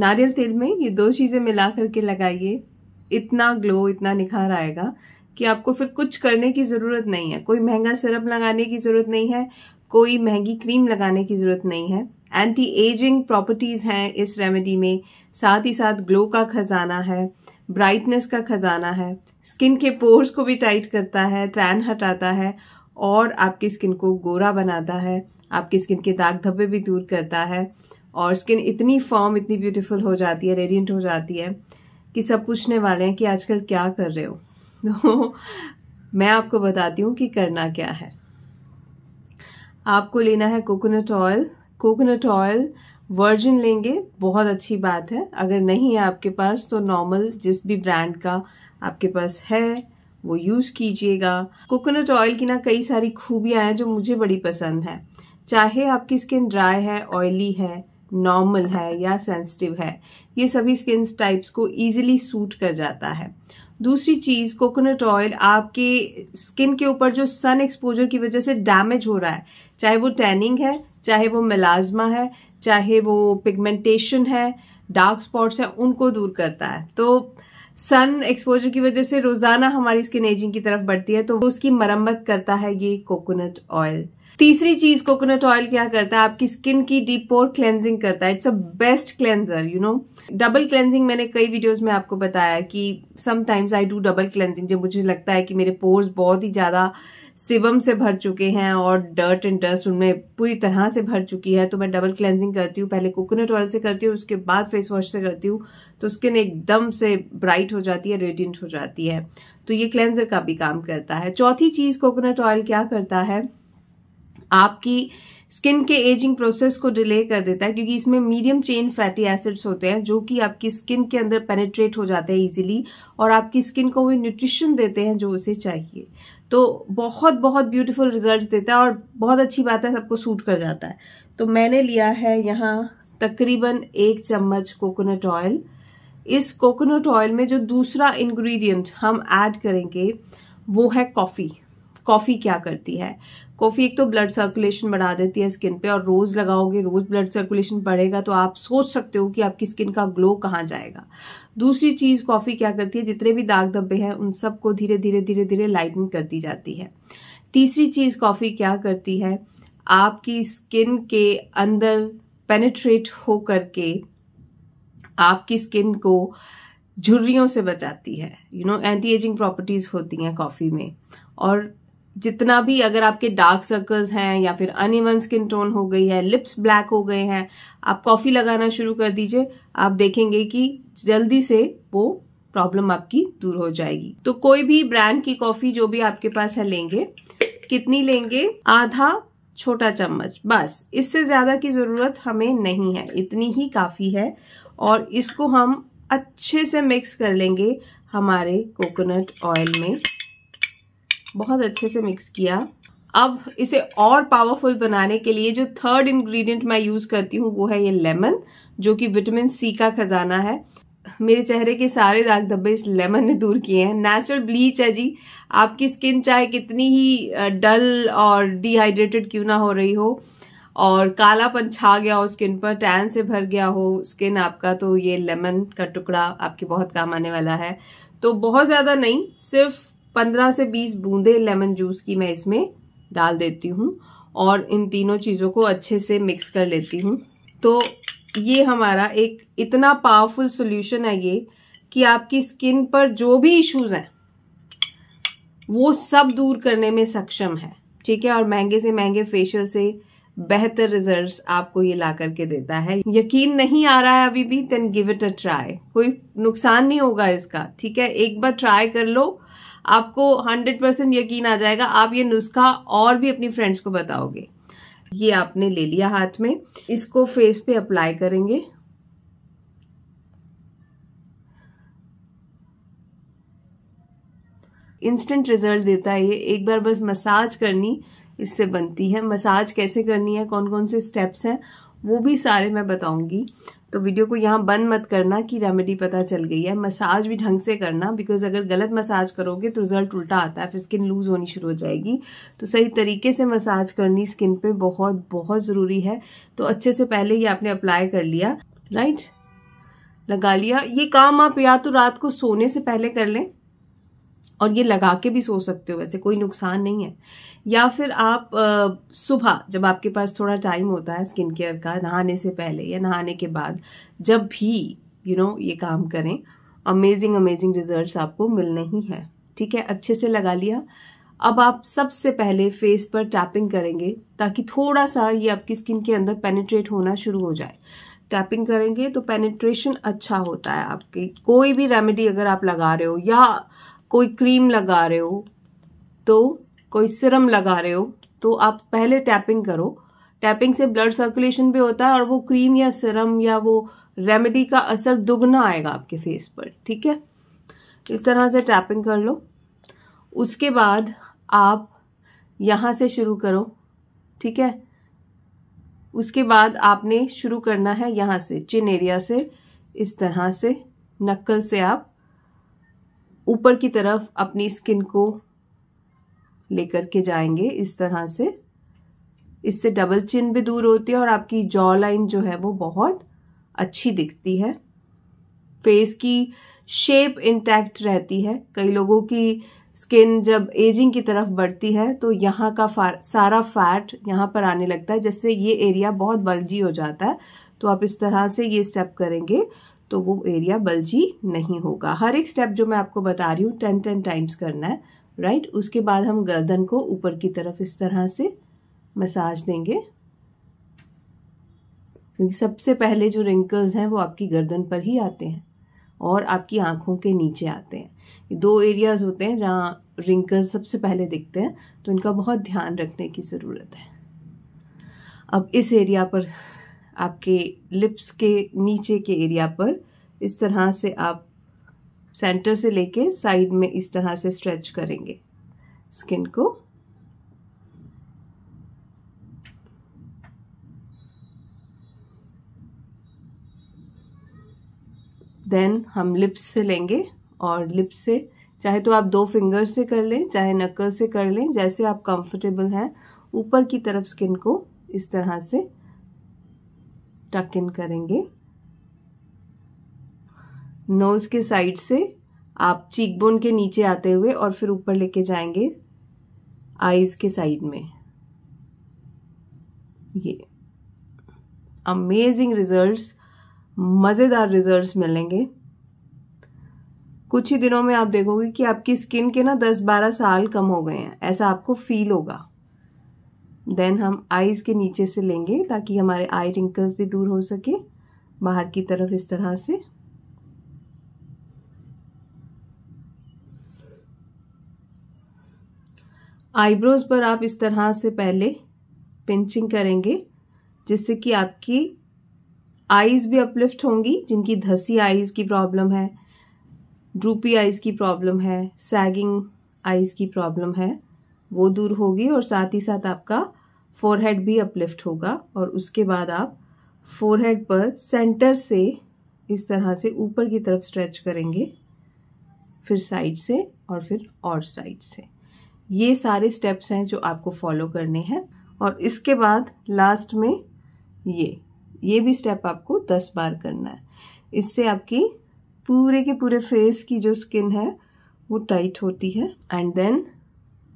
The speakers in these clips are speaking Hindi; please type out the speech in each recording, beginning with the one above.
नारियल तेल में ये दो चीज़ें मिला करके लगाइए इतना ग्लो इतना निखार आएगा कि आपको फिर कुछ करने की ज़रूरत नहीं है कोई महंगा सिरप लगाने की ज़रूरत नहीं है कोई महंगी क्रीम लगाने की ज़रूरत नहीं है एंटी एजिंग प्रॉपर्टीज़ हैं इस रेमेडी में साथ ही साथ ग्लो का खजाना है ब्राइटनेस का खजाना है स्किन के पोर्स को भी टाइट करता है टैन हटाता है और आपकी स्किन को गोरा बनाता है आपकी स्किन के दाग धब्बे भी दूर करता है और स्किन इतनी फॉर्म इतनी ब्यूटीफुल हो जाती है रेडियंट हो जाती है कि सब पूछने वाले हैं कि आजकल क्या कर रहे हो तो मैं आपको बताती हूँ कि करना क्या है आपको लेना है coconut oil coconut oil virgin लेंगे बहुत अच्छी बात है अगर नहीं है आपके पास तो नॉर्मल जिस भी ब्रांड का आपके पास है वो यूज़ कीजिएगा कोकोनट ऑयल की ना कई सारी खूबियाँ हैं जो मुझे बड़ी पसंद है चाहे आपकी स्किन ड्राई है ऑयली है नॉर्मल है या सेंसिटिव है ये सभी स्किन टाइप्स को इजीली सूट कर जाता है दूसरी चीज कोकोनट ऑयल आपके स्किन के ऊपर जो सन एक्सपोजर की वजह से डैमेज हो रहा है चाहे वो टैनिंग है चाहे वो मिलाजमा है चाहे वो पिगमेंटेशन है डार्क स्पॉट्स है उनको दूर करता है तो सन एक्सपोजर की वजह से रोजाना हमारी स्किन एजिंग की तरफ बढ़ती है तो उसकी मरम्मत करता है ये कोकोनट ऑयल तीसरी चीज कोकोनट ऑयल क्या करता है आपकी स्किन की डीप पोर क्लेंजिंग करता है it's a best cleanser you know double cleansing मैंने कई वीडियोस में आपको बताया कि sometimes I do double cleansing जब मुझे लगता है कि मेरे पोर्स बहुत ही ज्यादा सिवम से भर चुके हैं और डर्ट एंड डस्ट उनमें पूरी तरह से भर चुकी है तो मैं डबल क्लेंजिंग करती हूँ पहले कोकोनट ऑयल से करती हूँ उसके बाद फेस वॉश से करती हूँ तो स्किन एकदम से ब्राइट हो जाती है रेडियंट हो जाती है तो ये क्लेंजर का भी काम करता है चौथी चीज कोकोनट ऑयल क्या करता है आपकी स्किन के एजिंग प्रोसेस को डिले कर देता है क्योंकि इसमें मीडियम चेन फैटी एसिड्स होते हैं जो कि आपकी स्किन के अंदर पेनेट्रेट हो जाते हैं इजीली और आपकी स्किन को वो न्यूट्रिशन देते हैं जो उसे चाहिए तो बहुत बहुत ब्यूटीफुल रिजल्ट देता है और बहुत अच्छी बात है सबको सूट कर जाता है तो मैंने लिया है यहाँ तकरीबन एक चम्मच कोकोनट ऑयल इस कोकोनट ऑयल में जो दूसरा इन्ग्रीडियंट हम ऐड करेंगे वो है कॉफ़ी कॉफ़ी क्या करती है कॉफ़ी एक तो ब्लड सर्कुलेशन बढ़ा देती है स्किन पे और रोज़ लगाओगे रोज़ ब्लड सर्कुलेशन बढ़ेगा तो आप सोच सकते हो कि आपकी स्किन का ग्लो कहाँ जाएगा दूसरी चीज़ कॉफ़ी क्या करती है जितने भी दाग धब्बे हैं उन सबको धीरे धीरे धीरे धीरे लाइटन दी जाती है तीसरी चीज़ कॉफ़ी क्या करती है आपकी स्किन के अंदर पेनिट्रेट हो करके आपकी स्किन को झुर्रियों से बचाती है you know anti ageing properties होती हैं कॉफ़ी में और जितना भी अगर आपके डार्क सर्कल्स हैं या फिर अनइवन स्किन टोन हो गई है लिप्स ब्लैक हो गए हैं आप कॉफी लगाना शुरू कर दीजिए आप देखेंगे कि जल्दी से वो प्रॉब्लम आपकी दूर हो जाएगी तो कोई भी ब्रांड की कॉफी जो भी आपके पास है लेंगे कितनी लेंगे आधा छोटा चम्मच बस इससे ज्यादा की जरूरत हमें नहीं है इतनी ही काफी है और इसको हम अच्छे से मिक्स कर लेंगे हमारे कोकोनट ऑयल में बहुत अच्छे से मिक्स किया अब इसे और पावरफुल बनाने के लिए जो थर्ड इंग्रेडिएंट मैं यूज करती हूँ वो है ये लेमन जो कि विटामिन सी का खजाना है मेरे चेहरे के सारे दाग धब्बे इस लेमन ने दूर किए हैं नेचुरल ब्लीच है जी आपकी स्किन चाहे कितनी ही डल और डिहाइड्रेटेड क्यों ना हो रही हो और कालापन छा गया हो स्किन पर टैन से भर गया हो स्किन आपका तो ये लेमन का टुकड़ा आपके बहुत काम आने वाला है तो बहुत ज़्यादा नहीं सिर्फ पंद्रह से बीस बूंदे लेमन जूस की मैं इसमें डाल देती हूँ और इन तीनों चीज़ों को अच्छे से मिक्स कर लेती हूँ तो ये हमारा एक इतना पावरफुल सॉल्यूशन है ये कि आपकी स्किन पर जो भी इश्यूज हैं वो सब दूर करने में सक्षम है ठीक है और महंगे से महंगे फेशियल से बेहतर रिजल्ट्स आपको ये ला करके देता है यकीन नहीं आ रहा है अभी भी then give it a try कोई नुकसान नहीं होगा इसका ठीक है एक बार ट्राई कर लो आपको हंड्रेड परसेंट यकीन आ जाएगा आप ये नुस्खा और भी अपनी फ्रेंड्स को बताओगे ये आपने ले लिया हाथ में इसको फेस पे अप्लाई करेंगे इंस्टेंट रिजल्ट देता है ये एक बार बस मसाज करनी इससे बनती है मसाज कैसे करनी है कौन कौन से स्टेप्स हैं वो भी सारे मैं बताऊंगी तो वीडियो को यहाँ बंद मत करना कि रेमेडी पता चल गई है मसाज भी ढंग से करना बिकॉज अगर गलत मसाज करोगे तो रिजल्ट उल्टा आता है फिर स्किन लूज होनी शुरू हो जाएगी तो सही तरीके से मसाज करनी स्किन पे बहुत बहुत ज़रूरी है तो अच्छे से पहले ही आपने अप्लाई कर लिया राइट लगा लिया ये काम आप या तो रात को सोने से पहले कर लें और ये लगा के भी सो सकते हो वैसे कोई नुकसान नहीं है या फिर आप सुबह जब आपके पास थोड़ा टाइम होता है स्किन केयर का नहाने से पहले या नहाने के बाद जब भी यू you नो know, ये काम करें अमेजिंग अमेजिंग रिजल्ट्स आपको मिलने ही है ठीक है अच्छे से लगा लिया अब आप सबसे पहले फेस पर टैपिंग करेंगे ताकि थोड़ा सा ये आपकी स्किन के अंदर पेनिट्रेट होना शुरू हो जाए टैपिंग करेंगे तो पेनिट्रेशन अच्छा होता है आपकी कोई भी रेमेडी अगर आप लगा रहे हो या कोई क्रीम लगा रहे हो तो कोई सिरम लगा रहे हो तो आप पहले टैपिंग करो टैपिंग से ब्लड सर्कुलेशन भी होता है और वो क्रीम या सिरम या वो रेमेडी का असर दुगना आएगा आपके फेस पर ठीक है इस तरह से टैपिंग कर लो उसके बाद आप यहाँ से शुरू करो ठीक है उसके बाद आपने शुरू करना है यहाँ से चिन एरिया से इस तरह से नक्कल से आप ऊपर की तरफ अपनी स्किन को लेकर के जाएंगे इस तरह से इससे डबल चिन भी दूर होती है और आपकी जॉ लाइन जो है वो बहुत अच्छी दिखती है फेस की शेप इंटैक्ट रहती है कई लोगों की स्किन जब एजिंग की तरफ बढ़ती है तो यहाँ का सारा फैट यहाँ पर आने लगता है जिससे ये एरिया बहुत बल्जी हो जाता है तो आप इस तरह से ये स्टेप करेंगे तो वो एरिया बल्जी नहीं होगा हर एक स्टेप जो मैं आपको बता रही हूँ टेन टेन टाइम्स करना है राइट उसके बाद हम गर्दन को ऊपर की तरफ इस तरह से मसाज देंगे क्योंकि सबसे पहले जो रिंकल्स हैं वो आपकी गर्दन पर ही आते हैं और आपकी आंखों के नीचे आते हैं दो एरियाज होते हैं जहाँ रिंकल्स सबसे पहले दिखते हैं तो इनका बहुत ध्यान रखने की ज़रूरत है अब इस एरिया पर आपके लिप्स के नीचे के एरिया पर इस तरह से आप सेंटर से लेके साइड में इस तरह से स्ट्रेच करेंगे स्किन को देन हम लिप्स से लेंगे और लिप्स से चाहे तो आप दो फिंगर से कर लें चाहे नकल से कर लें जैसे आप कंफर्टेबल हैं ऊपर की तरफ स्किन को इस तरह से टक इन करेंगे नोज के साइड से आप चीक बोन के नीचे आते हुए और फिर ऊपर लेके जाएंगे आईज के साइड में ये अमेजिंग रिजल्ट्स मज़ेदार रिजल्ट्स मिलेंगे कुछ ही दिनों में आप देखोगे कि आपकी स्किन के ना 10-12 साल कम हो गए हैं ऐसा आपको फील होगा देन हम आईज़ के नीचे से लेंगे ताकि हमारे आई रिंकल्स भी दूर हो सके बाहर की तरफ इस तरह से आईब्रोज पर आप इस तरह से पहले पिंचिंग करेंगे जिससे कि आपकी आईज भी अपलिफ्ट होंगी जिनकी धसी आईज की प्रॉब्लम है ड्रूपी आईज की प्रॉब्लम है सैगिंग आईज की प्रॉब्लम है वो दूर होगी और साथ ही साथ आपका फोरहेड भी अपलिफ्ट होगा और उसके बाद आप फोरहेड पर सेंटर से इस तरह से ऊपर की तरफ स्ट्रेच करेंगे फिर साइड से और फिर और साइड से ये सारे स्टेप्स हैं जो आपको फॉलो करने हैं और इसके बाद लास्ट में ये ये भी स्टेप आपको दस बार करना है इससे आपकी पूरे के पूरे फेस की जो स्किन है वो टाइट होती है एंड देन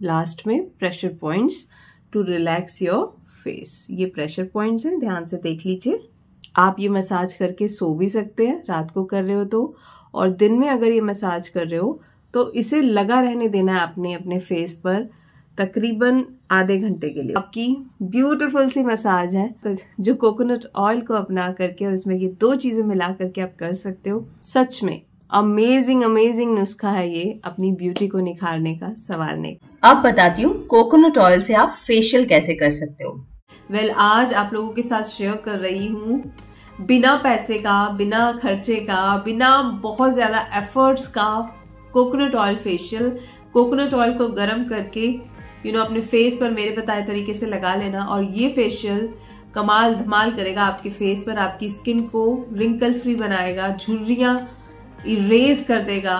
लास्ट में pressure points to relax your face ये प्रेशर पॉइंट्स हैं ध्यान से देख लीजिए आप ये मसाज करके सो भी सकते हैं रात को कर रहे हो तो और दिन में अगर ये मसाज कर रहे हो तो इसे लगा रहने देना है अपने अपने फेस पर तकरीबन आधे घंटे के लिए आपकी ब्यूटीफुल सी मसाज है तो जो कोकोनट ऑयल को अपना करके और इसमें ये दो चीजें मिला करके आप कर सकते हो सच में अमेजिंग अमेजिंग नुस्खा है ये अपनी ब्यूटी को निखारने का सवारने का अब बताती हूँ कोकोनट ऑयल से आप फेशियल कैसे कर सकते हो वेल well, आज आप लोगों के साथ शेयर कर रही हूँ बिना पैसे का बिना खर्चे का बिना बहुत ज्यादा एफर्ट्स का coconut oil facial coconut oil को गर्म करके यू नो अपने फेस पर मेरे बताए तरीके से लगा लेना और ये फेशियल कमाल धमाल करेगा आपके फेस पर आपकी स्किन को रिंकल फ्री बनाएगा झुर्रियां इरेज कर देगा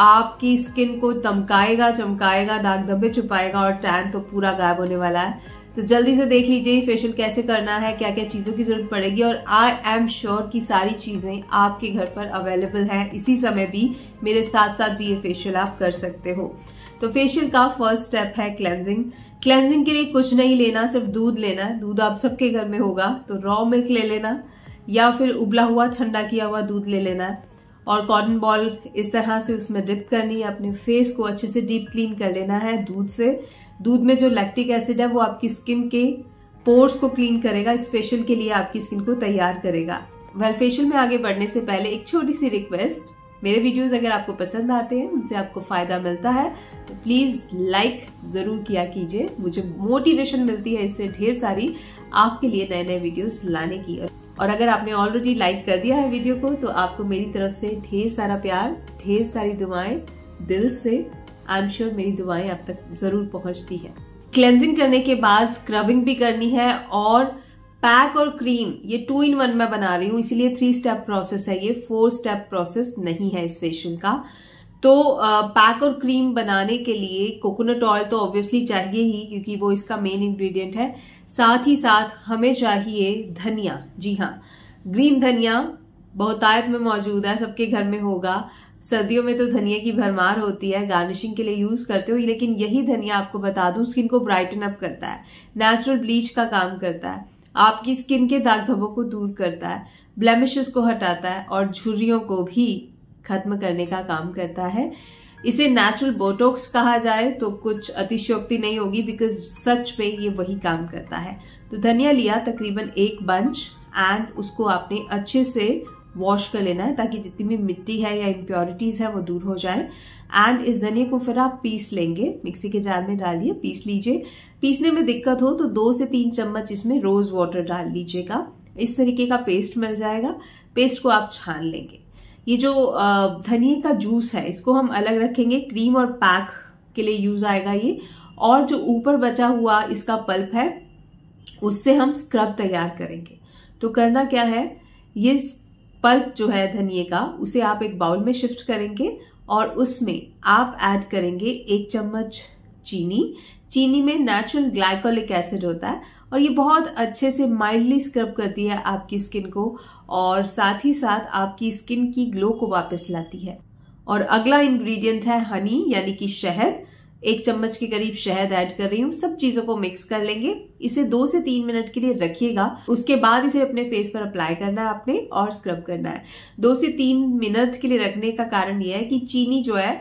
आपकी स्किन को चमकाएगा चमकाएगा दाग धब्बे छुपाएगा और टैन तो पूरा गायब होने वाला है तो जल्दी से देख लीजिए फेशियल कैसे करना है क्या क्या चीजों की जरूरत पड़ेगी और आई एम श्योर की सारी चीजें आपके घर पर अवेलेबल हैं इसी समय भी मेरे साथ साथ भी ये फेशियल आप कर सकते हो तो फेशियल का फर्स्ट स्टेप है क्लेंजिंग क्लेंजिंग के लिए कुछ नहीं लेना सिर्फ दूध लेना है दूध आप सबके घर में होगा तो रॉ मिल्क ले लेना या फिर उबला हुआ ठंडा किया हुआ दूध ले लेना है और कॉटन बॉल इस तरह से उसमें डिप करनी है अपने फेस को अच्छे से डीप क्लीन कर लेना है दूध से दूध में जो लैक्टिक एसिड है वो आपकी स्किन के पोर्स को क्लीन करेगा इस फेशियल के लिए आपकी स्किन को तैयार करेगा वेल फेशियल में आगे बढ़ने से पहले एक छोटी सी रिक्वेस्ट मेरे वीडियोस अगर आपको पसंद आते हैं उनसे आपको फायदा मिलता है तो प्लीज लाइक जरूर किया कीजिए मुझे मोटिवेशन मिलती है इससे ढेर सारी आपके लिए नए नए वीडियोस लाने की और अगर आपने ऑलरेडी लाइक कर दिया है वीडियो को तो आपको मेरी तरफ से ढेर सारा प्यार ढेर सारी दुआएं दिल से आई एम श्योर मेरी दुआएं आप तक जरूर पहुंचती है क्लेंजिंग करने के बाद स्क्रबिंग भी करनी है और पैक और क्रीम ये टू इन वन मैं बना रही हूँ इसीलिए थ्री स्टेप प्रोसेस है ये फोर स्टेप प्रोसेस नहीं है इस फेशियल का तो पैक और क्रीम बनाने के लिए कोकोनट ऑयल तो ऑब्वियसली चाहिए ही क्योंकि वो इसका मेन इंग्रेडिएंट है साथ ही साथ हमें चाहिए धनिया जी हाँ ग्रीन धनिया बहुतायत में मौजूद है सबके घर में होगा सर्दियों में तो धनिया की भरमार होती है गार्निशिंग के लिए यूज करते हो लेकिन यही धनिया आपको बता दूं स्किन को ब्राइटन अप करता है नेचुरल ब्लीच का काम करता है आपकी स्किन के दाग धब्बों को दूर करता है ब्लेमिशेस को हटाता है और झुर्रियों को भी खत्म करने का काम करता है इसे नेचुरल बोटोक्स कहा जाए तो कुछ अतिशयोक्ति नहीं होगी बिकॉज सच में ये वही काम करता है तो धनिया लिया तकरीबन एक बंच एंड उसको आपने अच्छे से वॉश कर लेना है ताकि जितनी भी मिट्टी है या इम्प्योरिटीज है वो दूर हो जाए एंड इस धनिया को फिर आप पीस लेंगे मिक्सी के जार में डालिए पीस लीजिए पीसने में दिक्कत हो तो दो से तीन चम्मच इसमें रोज वाटर डाल लीजिएगा इस तरीके का पेस्ट मिल जाएगा पेस्ट को आप छान लेंगे ये जो धनिए का जूस है इसको हम अलग रखेंगे क्रीम और पैक के लिए यूज आएगा ये और जो ऊपर बचा हुआ इसका पल्प है उससे हम स्क्रब तैयार करेंगे तो करना क्या है ये पल्प जो है धनिए का उसे आप एक बाउल में शिफ्ट करेंगे और उसमें आप ऐड करेंगे एक चम्मच चीनी चीनी में नेचुरल ग्लाइकोलिक एसिड होता है और ये बहुत अच्छे से माइल्डली स्क्रब करती है आपकी स्किन को और साथ ही साथ आपकी स्किन की ग्लो को वापस लाती है और अगला इंग्रेडिएंट है हनी यानी कि शहद एक चम्मच के करीब शहद ऐड कर रही हूँ सब चीजों को मिक्स कर लेंगे इसे दो से तीन मिनट के लिए रखिएगा उसके बाद इसे अपने फेस पर अप्लाई करना है आपने और स्क्रब करना है दो से तीन मिनट के लिए रखने का कारण यह है कि चीनी जो है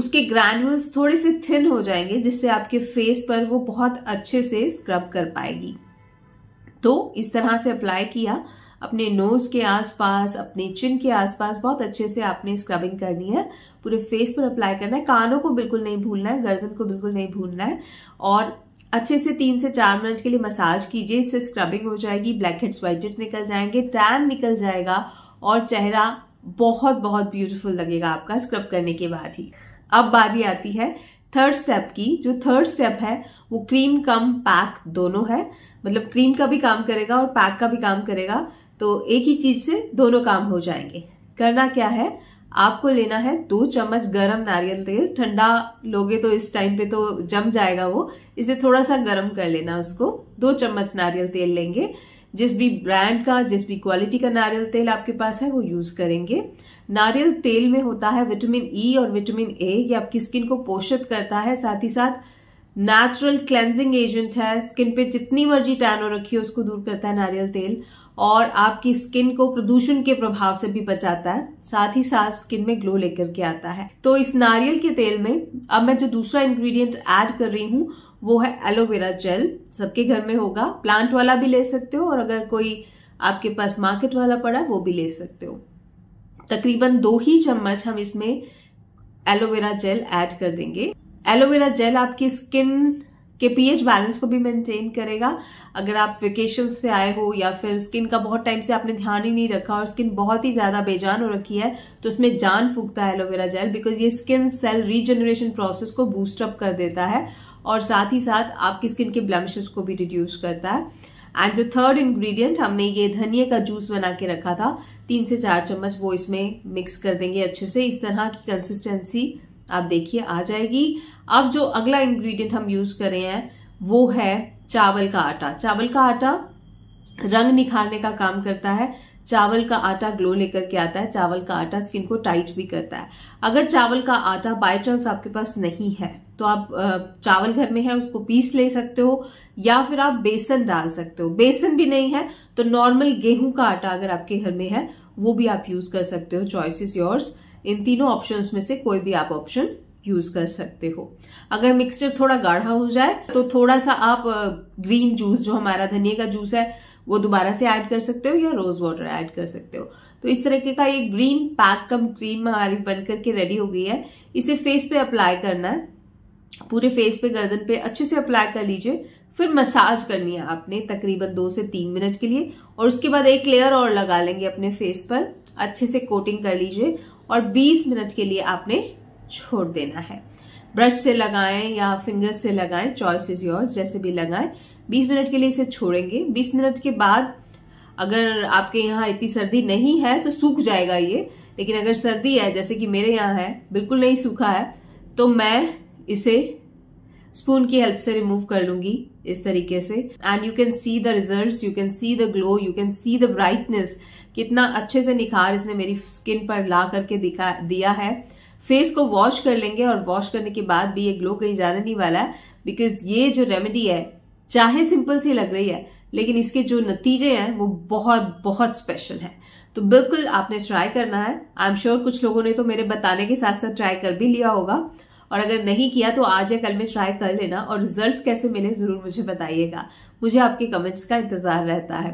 उसके ग्रैन्यूल्स थोड़े से थिन हो जाएंगे जिससे आपके फेस पर वो बहुत अच्छे से स्क्रब कर पाएगी तो इस तरह से अप्लाई किया अपने नोज के आसपास अपने चिन के आसपास बहुत अच्छे से आपने स्क्रबिंग करनी है पूरे फेस पर अप्लाई करना है कानों को बिल्कुल नहीं भूलना है गर्दन को बिल्कुल नहीं भूलना है और अच्छे से तीन से चार मिनट के लिए मसाज कीजिए इससे स्क्रबिंग हो जाएगी ब्लैक हेड्स व्हाइट हेड्स निकल जाएंगे टैन निकल जाएगा और चेहरा बहुत बहुत ब्यूटीफुल लगेगा आपका स्क्रब करने के बाद ही अब बारी आती है थर्ड स्टेप की जो थर्ड स्टेप है वो क्रीम कम पैक दोनों है मतलब क्रीम का भी काम करेगा और पैक का भी काम करेगा तो एक ही चीज से दोनों काम हो जाएंगे करना क्या है आपको लेना है दो चम्मच गरम नारियल तेल ठंडा लोगे तो इस टाइम पे तो जम जाएगा वो इसे थोड़ा सा गरम कर लेना उसको दो चम्मच नारियल तेल लेंगे जिस भी ब्रांड का जिस भी क्वालिटी का नारियल तेल आपके पास है वो यूज करेंगे नारियल तेल में होता है विटामिन ई e और विटामिन ए ये आपकी स्किन को पोषित करता है साथ ही साथ नेचुरल क्लेंजिंग एजेंट है स्किन पे जितनी मर्जी टैन हो रखी है उसको दूर करता है नारियल तेल और आपकी स्किन को प्रदूषण के प्रभाव से भी बचाता है साथ ही साथ स्किन में ग्लो लेकर के आता है तो इस नारियल के तेल में अब मैं जो दूसरा इंग्रेडिएंट ऐड कर रही हूँ वो है एलोवेरा जेल सबके घर में होगा प्लांट वाला भी ले सकते हो और अगर कोई आपके पास मार्केट वाला पड़ा वो भी ले सकते हो तकरीबन दो ही चम्मच हम इसमें एलोवेरा जेल ऐड कर देंगे एलोवेरा जेल आपकी स्किन के पीएच बैलेंस को भी मेंटेन करेगा अगर आप वेकेशन से आए हो या फिर स्किन का बहुत टाइम से आपने ध्यान ही नहीं रखा और स्किन बहुत ही ज्यादा बेजान हो रखी है तो उसमें जान फूकता है एलोवेरा जेल बिकॉज ये स्किन सेल रीजनरेशन प्रोसेस को बूस्टअप कर देता है और साथ ही साथ आपकी स्किन के ब्लमिशेस को भी रिड्यूस करता है एंड जो थर्ड इंग्रेडिएंट हमने ये धनिया का जूस बना के रखा था तीन से चार चम्मच वो इसमें मिक्स कर देंगे अच्छे से इस तरह की कंसिस्टेंसी आप देखिए आ जाएगी अब जो अगला इंग्रेडिएंट हम यूज कर रहे हैं वो है चावल का आटा चावल का आटा रंग निखारने का काम करता है चावल का आटा ग्लो लेकर के आता है चावल का आटा स्किन को टाइट भी करता है अगर चावल का आटा बाय चांस आपके पास नहीं है तो आप चावल घर में है उसको पीस ले सकते हो या फिर आप बेसन डाल सकते हो बेसन भी नहीं है तो नॉर्मल गेहूं का आटा अगर आपके घर में है वो भी आप यूज कर सकते हो चॉइस योर्स इन तीनों ऑप्शन में से कोई भी आप ऑप्शन यूज कर सकते हो अगर मिक्सचर थोड़ा गाढ़ा हो जाए तो थोड़ा सा आप ग्रीन जूस जो हमारा धनिया का जूस है वो दोबारा से ऐड कर सकते हो या रोज वाटर ऐड कर सकते हो तो इस तरीके का ये ग्रीन पैक कम क्रीम हमारी बन करके रेडी हो गई है इसे फेस पे अप्लाई करना है पूरे फेस पे गर्दन पे अच्छे से अप्लाई कर लीजिए फिर मसाज करनी है आपने तकरीबन दो से तीन मिनट के लिए और उसके बाद एक लेयर और लगा लेंगे अपने फेस पर अच्छे से कोटिंग कर लीजिए और 20 मिनट के लिए आपने छोड़ देना है ब्रश से लगाएं या फिंगर से लगाएं चॉइस इज योर्स जैसे भी लगाएं 20 मिनट के लिए इसे छोड़ेंगे 20 मिनट के बाद अगर आपके यहाँ इतनी सर्दी नहीं है तो सूख जाएगा ये लेकिन अगर सर्दी है जैसे कि मेरे यहाँ है बिल्कुल नहीं सूखा है तो मैं इसे स्पून की हेल्प से रिमूव कर लूंगी इस तरीके से and you can see the result you can see the glow you can see the brightness कितना अच्छे से निखार इसने मेरी स्किन पर ला करके दिखा दिया है फेस को वॉश कर लेंगे और वॉश करने के बाद भी ये ग्लो कहीं जाना नहीं वाला है बिकॉज ये जो रेमेडी है चाहे सिंपल सी लग रही है लेकिन इसके जो नतीजे हैं वो बहुत बहुत स्पेशल है तो बिल्कुल आपने ट्राई करना है आई एम श्योर कुछ लोगों ने तो मेरे बताने के साथ साथ ट्राई कर भी लिया होगा और अगर नहीं किया तो आज या कल में ट्राई कर लेना और रिजल्ट्स कैसे मिले जरूर मुझे बताइएगा मुझे आपके कमेंट्स का इंतजार रहता है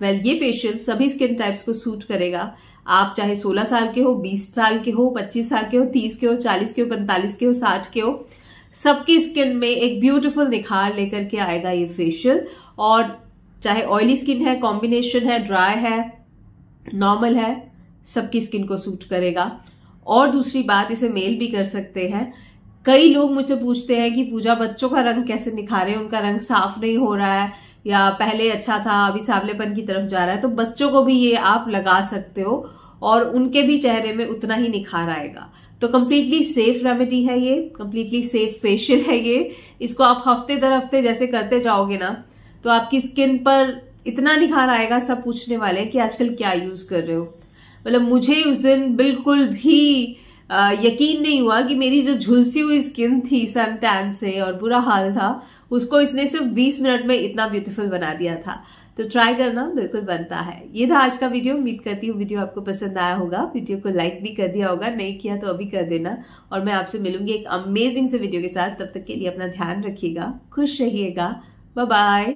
वेल well, ये फेशियल सभी स्किन टाइप्स को सूट करेगा आप चाहे 16 साल के हो 20 साल के हो 25 साल के हो 30 के हो 40 के हो 45 के हो 60 के हो सबकी स्किन में एक ब्यूटीफुल निखार लेकर के आएगा ये फेशियल और चाहे ऑयली स्किन है कॉम्बिनेशन है ड्राई है नॉर्मल है सबकी स्किन को सूट करेगा और दूसरी बात इसे मेल भी कर सकते हैं कई लोग मुझसे पूछते हैं कि पूजा बच्चों का रंग कैसे निखारे उनका रंग साफ नहीं हो रहा है या पहले अच्छा था अभी सावलेपन की तरफ जा रहा है तो बच्चों को भी ये आप लगा सकते हो और उनके भी चेहरे में उतना ही निखार आएगा तो कम्प्लीटली सेफ रेमेडी है ये कम्प्लीटली सेफ फेशियल है ये इसको आप हफ्ते दर हफ्ते जैसे करते जाओगे ना तो आपकी स्किन पर इतना निखार आएगा सब पूछने वाले हैं कि आजकल क्या यूज कर रहे हो मतलब मुझे उस दिन बिल्कुल भी आ, यकीन नहीं हुआ कि मेरी जो झुलसी हुई स्किन थी सन टैन से और बुरा हाल था उसको इसने सिर्फ 20 मिनट में इतना ब्यूटीफुल बना दिया था तो ट्राई करना बिल्कुल बनता है ये था आज का वीडियो उम्मीद करती हूँ वीडियो आपको पसंद आया होगा वीडियो को लाइक भी कर दिया होगा नहीं किया तो अभी कर देना और मैं आपसे मिलूंगी एक अमेजिंग से वीडियो के साथ तब तक के लिए अपना ध्यान रखिएगा खुश रहिएगा बाय